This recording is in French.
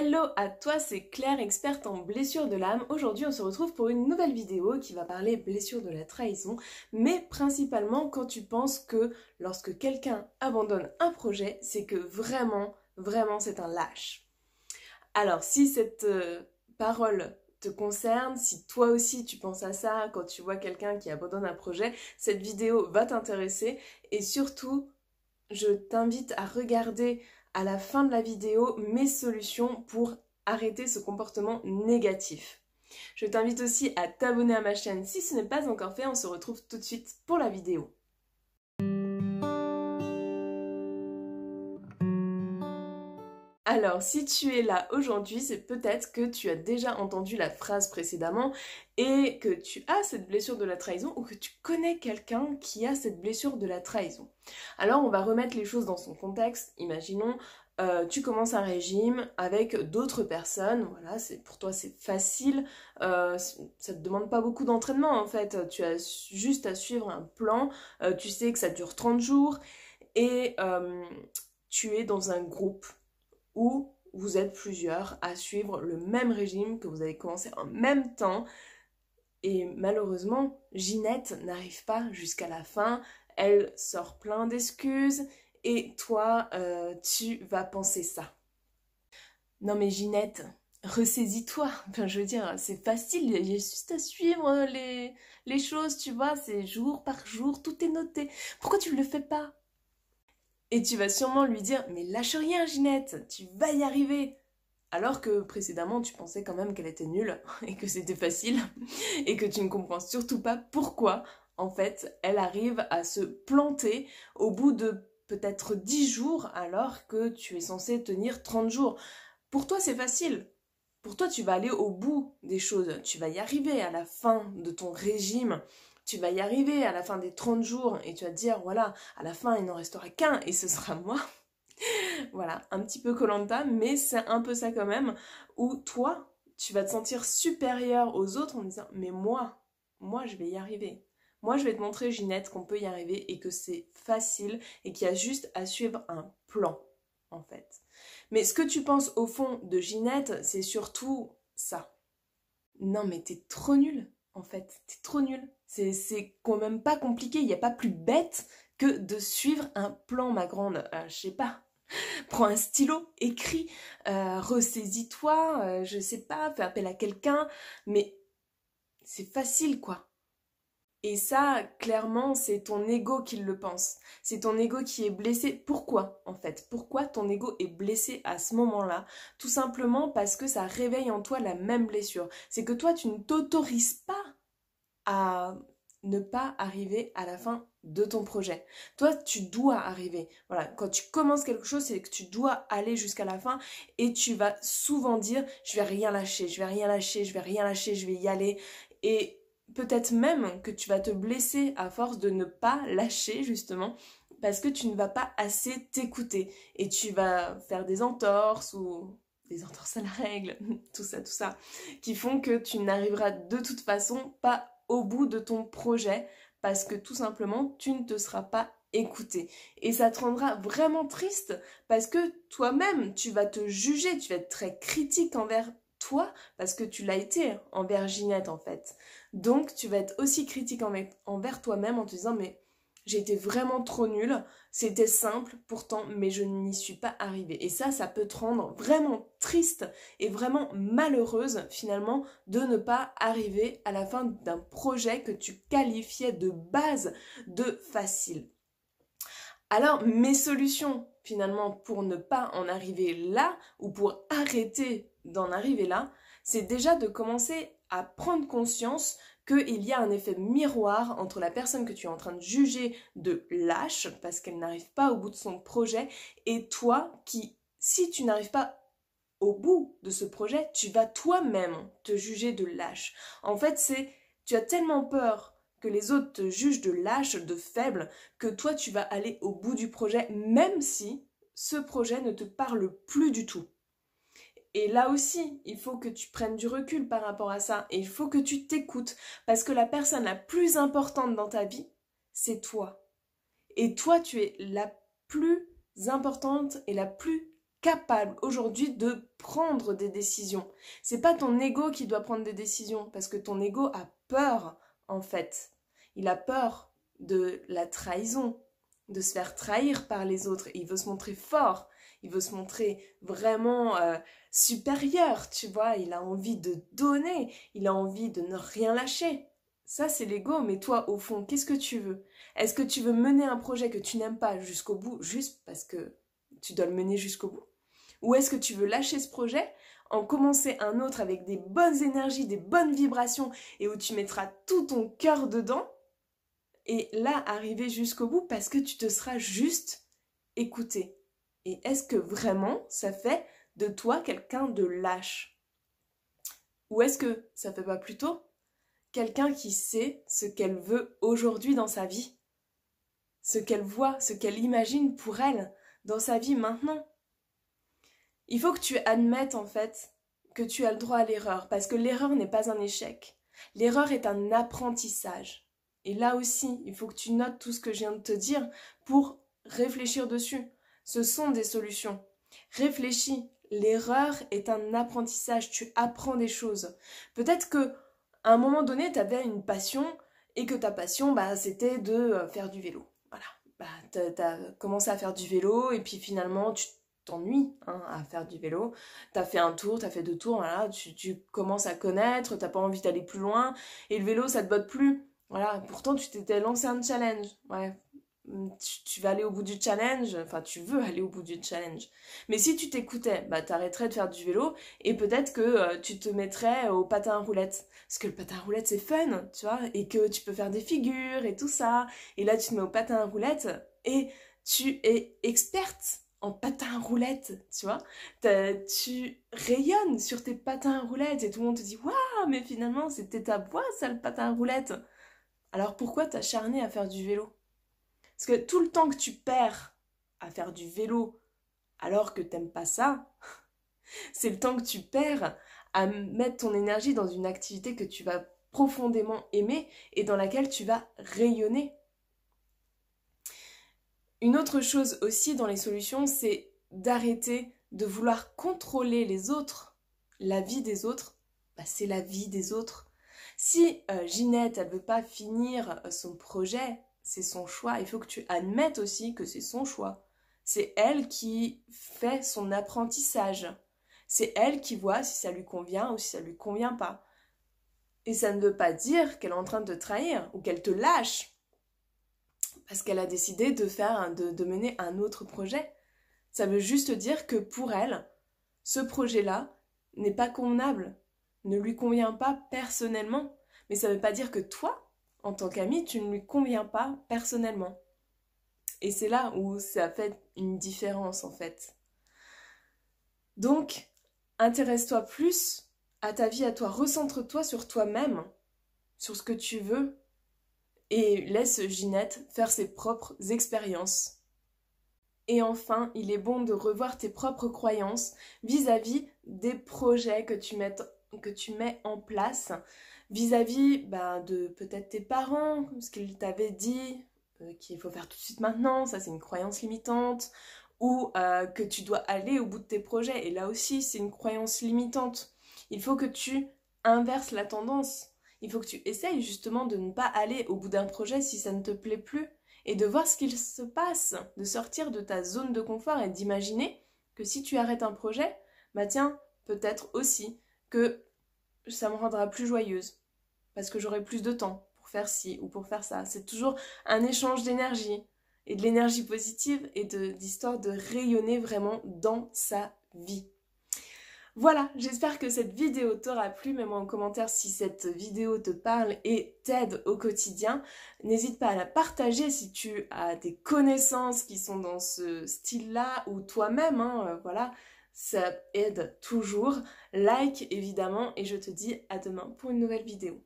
Hello à toi, c'est Claire, experte en blessures de l'âme. Aujourd'hui, on se retrouve pour une nouvelle vidéo qui va parler blessures de la trahison, mais principalement quand tu penses que lorsque quelqu'un abandonne un projet, c'est que vraiment, vraiment, c'est un lâche. Alors, si cette euh, parole te concerne, si toi aussi tu penses à ça quand tu vois quelqu'un qui abandonne un projet, cette vidéo va t'intéresser et surtout, je t'invite à regarder à la fin de la vidéo mes solutions pour arrêter ce comportement négatif. Je t'invite aussi à t'abonner à ma chaîne si ce n'est pas encore fait, on se retrouve tout de suite pour la vidéo. Alors, si tu es là aujourd'hui, c'est peut-être que tu as déjà entendu la phrase précédemment et que tu as cette blessure de la trahison ou que tu connais quelqu'un qui a cette blessure de la trahison. Alors, on va remettre les choses dans son contexte. Imaginons, euh, tu commences un régime avec d'autres personnes, voilà, c'est pour toi c'est facile, euh, ça te demande pas beaucoup d'entraînement en fait, tu as juste à suivre un plan, euh, tu sais que ça dure 30 jours et tu es dans un groupe où vous êtes plusieurs à suivre le même régime, que vous avez commencé en même temps. Et malheureusement, Ginette n'arrive pas jusqu'à la fin, elle sort plein d'excuses, et toi, euh, tu vas penser ça. Non mais Ginette, ressaisis-toi. je veux dire, c'est facile, il y a juste à suivre les, les choses, tu vois, c'est jour par jour, tout est noté. Pourquoi tu ne le fais pas et tu vas sûrement lui dire Mais lâche rien, Ginette, tu vas y arriver alors que précédemment tu pensais quand même qu'elle était nulle et que c'était facile et que tu ne comprends surtout pas pourquoi en fait elle arrive à se planter au bout de peut-être 10 jours alors que tu es censé tenir 30 jours. Pour toi c'est facile. Pour toi tu vas aller au bout des choses, tu vas y arriver à la fin de ton régime, tu vas y arriver à la fin des 30 jours et tu vas te dire, voilà, à la fin, il n'en restera qu'un et ce sera moi. voilà, un petit peu Colanta, mais c'est un peu ça quand même, où toi, tu vas te sentir supérieur aux autres en disant, mais moi, moi, je vais y arriver. Moi, je vais te montrer, Ginette, qu'on peut y arriver et que c'est facile et qu'il y a juste à suivre un plan, en fait. Mais ce que tu penses au fond de Ginette, c'est surtout ça. Non, mais t'es trop nul, en fait. T'es trop nul. C'est quand même pas compliqué, il n'y a pas plus bête que de suivre un plan, ma grande. Euh, je sais pas. Prends un stylo, écris, euh, ressaisis-toi, euh, je sais pas, fais appel à quelqu'un, mais c'est facile quoi. Et ça, clairement, c'est ton ego qui le pense. C'est ton ego qui est blessé. Pourquoi, en fait Pourquoi ton ego est blessé à ce moment-là Tout simplement parce que ça réveille en toi la même blessure. C'est que toi, tu ne t'autorises pas à ne pas arriver à la fin de ton projet. Toi, tu dois arriver. Voilà, quand tu commences quelque chose, c'est que tu dois aller jusqu'à la fin et tu vas souvent dire je vais rien lâcher, je vais rien lâcher, je vais rien lâcher, je vais y aller et peut-être même que tu vas te blesser à force de ne pas lâcher justement parce que tu ne vas pas assez t'écouter et tu vas faire des entorses ou des entorses à la règle, tout ça, tout ça, qui font que tu n'arriveras de toute façon pas au bout de ton projet parce que tout simplement tu ne te seras pas écouté. Et ça te rendra vraiment triste parce que toi-même tu vas te juger, tu vas être très critique envers toi parce que tu l'as été envers Ginette en fait. Donc tu vas être aussi critique envers toi-même en te disant mais j'ai été vraiment trop nulle. C'était simple pourtant, mais je n'y suis pas arrivée. Et ça, ça peut te rendre vraiment triste et vraiment malheureuse finalement de ne pas arriver à la fin d'un projet que tu qualifiais de base de facile. Alors, mes solutions finalement pour ne pas en arriver là ou pour arrêter d'en arriver là, c'est déjà de commencer à prendre conscience qu'il y a un effet miroir entre la personne que tu es en train de juger de lâche, parce qu'elle n'arrive pas au bout de son projet, et toi qui, si tu n'arrives pas au bout de ce projet, tu vas toi-même te juger de lâche. En fait, c'est tu as tellement peur que les autres te jugent de lâche, de faible, que toi tu vas aller au bout du projet, même si ce projet ne te parle plus du tout. Et là aussi, il faut que tu prennes du recul par rapport à ça et il faut que tu t'écoutes parce que la personne la plus importante dans ta vie, c'est toi. Et toi, tu es la plus importante et la plus capable aujourd'hui de prendre des décisions. C'est pas ton ego qui doit prendre des décisions parce que ton ego a peur en fait. Il a peur de la trahison, de se faire trahir par les autres. il veut se montrer fort, il veut se montrer vraiment euh, supérieur, tu vois. Il a envie de donner, il a envie de ne rien lâcher. Ça, c'est l'ego, mais toi, au fond, qu'est-ce que tu veux Est-ce que tu veux mener un projet que tu n'aimes pas jusqu'au bout, juste parce que tu dois le mener jusqu'au bout Ou est-ce que tu veux lâcher ce projet, en commencer un autre avec des bonnes énergies, des bonnes vibrations, et où tu mettras tout ton cœur dedans et là arriver jusqu'au bout parce que tu te seras juste écouté. Et est-ce que vraiment ça fait de toi quelqu'un de lâche Ou est-ce que ça fait pas plutôt quelqu'un qui sait ce qu'elle veut aujourd'hui dans sa vie Ce qu'elle voit, ce qu'elle imagine pour elle dans sa vie maintenant Il faut que tu admettes en fait que tu as le droit à l'erreur parce que l'erreur n'est pas un échec. L'erreur est un apprentissage. Et là aussi, il faut que tu notes tout ce que je viens de te dire pour réfléchir dessus. Ce sont des solutions. Réfléchis. L'erreur est un apprentissage. Tu apprends des choses. Peut-être que à un moment donné, tu avais une passion et que ta passion, bah, c'était de euh, faire du vélo. Voilà. Bah, tu as commencé à faire du vélo et puis finalement, tu t'ennuies hein, à faire du vélo. Tu as fait un tour, tu as fait deux tours, voilà, tu, commences à connaître, t'as pas envie d'aller plus loin, et le vélo ça te botte plus. Voilà, pourtant tu t'étais lancé un challenge. Ouais. Mm, tu, vas aller au bout du challenge, enfin tu veux aller au bout du challenge. Mais si tu t'écoutais, bah t'arrêterais de faire du vélo et peut-être que euh, tu te mettrais au patin à roulettes. Parce que le patin à roulettes c'est fun, tu vois, et que tu peux faire des figures et tout ça. Et là tu te mets au patin à roulettes et tu es experte en patin à roulettes, tu vois. Tu rayonnes sur tes patins à roulettes et tout le monde te dit Waouh, mais finalement, c'était ta voix, ça, le patin à roulettes alors pourquoi t'acharner à faire du vélo Parce que tout le temps que tu perds à faire du vélo alors que t'aimes pas ça, c'est le temps que tu perds à mettre ton énergie dans une activité que tu vas profondément aimer et dans laquelle tu vas rayonner. Une autre chose aussi dans les solutions, c'est d'arrêter de vouloir contrôler les autres. La vie des autres, bah, c'est la vie des autres. Si euh, Ginette, elle veut pas finir euh, son projet, c'est son choix. Il faut que tu admettes aussi que c'est son choix. C'est elle qui fait son apprentissage. C'est elle qui voit si ça lui convient ou si ça lui convient pas. Et ça ne veut pas dire qu'elle est en train de te trahir ou qu'elle te lâche parce qu'elle a décidé de faire de, mener un autre projet. Ça veut juste dire que pour elle, ce projet-là n'est pas convenable ne lui convient pas personnellement, mais ça ne veut pas dire que toi, en tant qu'ami, tu ne lui conviens pas personnellement. Et c'est là où ça fait une différence en fait. Donc, intéresse-toi plus à ta vie, à toi, recentre-toi sur toi-même, sur ce que tu veux, et laisse Ginette faire ses propres expériences. Et enfin, il est bon de revoir tes propres croyances vis-à-vis -vis des projets que tu mets que tu mets en place vis-à-vis ben, de peut-être tes parents, ce qu'ils t'avaient dit euh, qu'il faut faire tout de suite maintenant, ça c'est une croyance limitante, ou euh, que tu dois aller au bout de tes projets, et là aussi c'est une croyance limitante. Il faut que tu inverses la tendance, il faut que tu essayes justement de ne pas aller au bout d'un projet si ça ne te plaît plus, et de voir ce qu'il se passe, de sortir de ta zone de confort et d'imaginer que si tu arrêtes un projet, bah tiens, peut-être aussi que ça me rendra plus joyeuse, parce que j'aurai plus de temps pour faire ci ou pour faire ça. C'est toujours un échange d'énergie, et de l'énergie positive, et d'histoire de, de rayonner vraiment dans sa vie. Voilà, j'espère que cette vidéo t'aura plu. Mets-moi en commentaire si cette vidéo te parle et t'aide au quotidien. N'hésite pas à la partager si tu as des connaissances qui sont dans ce style-là ou toi-même, hein, euh, voilà, ça aide toujours. Like évidemment et je te dis à demain pour une nouvelle vidéo.